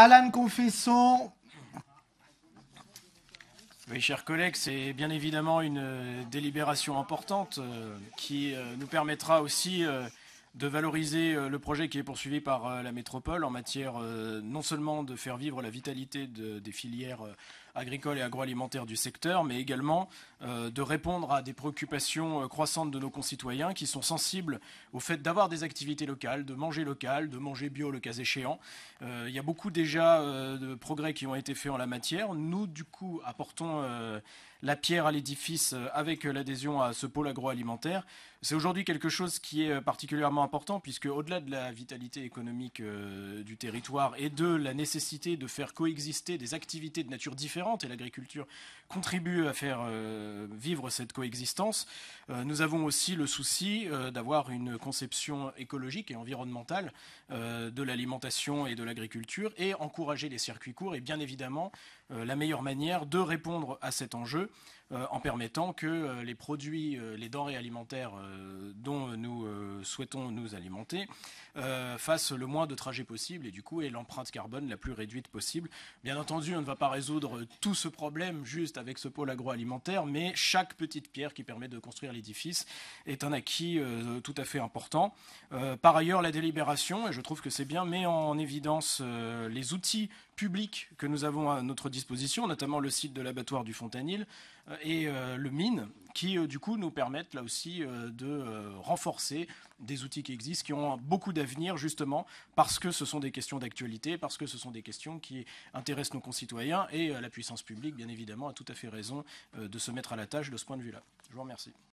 Alan Confesson. Oui, chers collègues, c'est bien évidemment une délibération importante euh, qui euh, nous permettra aussi euh, de valoriser euh, le projet qui est poursuivi par euh, la métropole en matière euh, non seulement de faire vivre la vitalité des filières agricoles et agroalimentaires du secteur, mais également de répondre à des préoccupations croissantes de nos concitoyens qui sont sensibles au fait d'avoir des activités locales, de manger local, de manger bio le cas échéant. il y a beaucoup déjà de progrès qui ont été faits en la matière. Nous, du coup, apportons la pierre à l'édifice avec l'adhésion à ce pôle agroalimentaire. C'est aujourd'hui quelque chose qui est particulièrement important puisque au-delà de la vitalité économique euh, du territoire et de la nécessité de faire coexister des activités de nature différente et l'agriculture contribue à faire euh, vivre cette coexistence, euh, nous avons aussi le souci d'avoir une conception écologique et environnementale de l'alimentation et de l'agriculture et encourager les circuits courts est bien évidemment la meilleure manière de répondre à cet enjeu en permettant que les produits, les denrées alimentaires dont nous souhaitons nous alimenter, euh, le moins de trajets possible et du coup et l'empreinte carbone la plus réduite possible. Bien entendu, on ne va pas résoudre tout ce problème juste avec ce pôle agroalimentaire, mais chaque petite pierre qui permet de construire l'édifice est un acquis euh, tout à fait important. Euh, par ailleurs, la délibération, et je trouve que c'est bien, met en évidence euh, les outils public que nous avons à notre disposition, notamment le site de l'abattoir du Fontanil euh, et euh, le mine, qui euh, du coup nous permettent là aussi de renforcer des outils qui existent, qui ont beaucoup d'avenir justement parce que ce sont des questions d'actualité, parce que ce sont des questions qui intéressent nos concitoyens et la puissance publique, bien évidemment, a tout à fait raison de se mettre à la tâche de ce point de vue-là. Je vous remercie.